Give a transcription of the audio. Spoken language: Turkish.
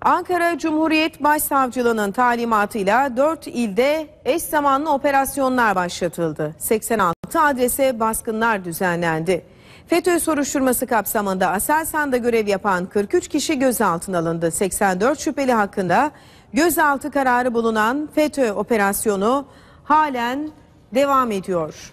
Ankara Cumhuriyet Başsavcılığı'nın talimatıyla 4 ilde eş zamanlı operasyonlar başlatıldı. 86 adrese baskınlar düzenlendi. FETÖ soruşturması kapsamında Aselsan'da görev yapan 43 kişi gözaltına alındı. 84 şüpheli hakkında gözaltı kararı bulunan FETÖ operasyonu halen devam ediyor.